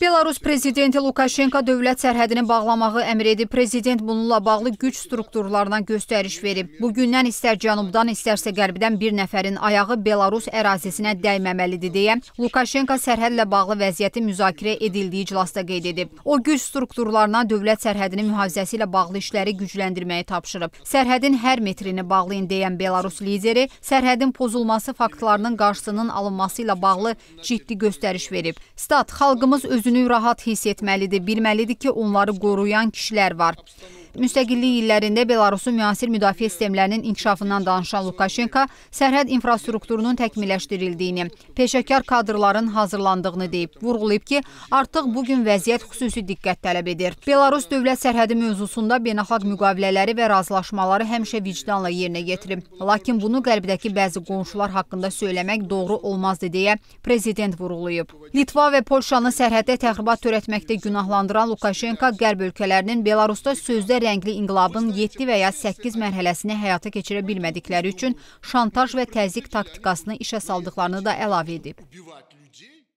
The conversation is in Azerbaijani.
Belarus prezidenti Lukaşenko dövlət sərhədini bağlamağı əmr edib. Prezident bununla bağlı güc strukturlarına göstəriş verib. Bugündən istər cənubdan, istərsə qərbdən bir nəfərin ayağı Belarus ərazisinə dəyməməlidir deyə Lukaşenko sərhədlə bağlı vəziyyəti müzakirə edildiyi iclasda qeyd edib. O, güc strukturlarına dövlət sərhədinin mühafizəsi ilə bağlı işləri gücləndirməyi tapşırıb. Sərhədin hər metrini bağlayın deyən Belarus lideri sərhədin pozulması faktlarının qarşısının alınması ilə bağlı ciddi göstəriş verib. Stat, xalq Xalqımız özünü rahat hiss etməlidir, bilməlidir ki, onları qoruyan kişilər var. Müstəqillik illərində Belarusun müasir müdafiə sistemlərinin inkişafından danışan Lukaşenka sərhəd infrastrukturunun təkmilləşdirildiyini, peşəkar kadrların hazırlandığını deyib. Vurğulayıb ki, artıq bugün vəziyyət xüsusi diqqət tələb edir. Belarus dövlət sərhədi mövzusunda beynəlxalq müqavilələri və razılaşmaları həmişə vicdanla yerinə yetirib. Lakin bunu qərbdəki bəzi qonşular haqqında söyləmək doğru olmazdı deyə prezident vurğulayıb. Litva və Polşanı sərhəddə təxribat törətməkdə günahlandıran Lukaşenka qərb ölkələrinin Belarusda sözdə rəngli inqilabın 7 və ya 8 mərhələsini həyata keçirə bilmədikləri üçün şantaj və təzyiq taktikasını işə saldıqlarını da əlavə edib.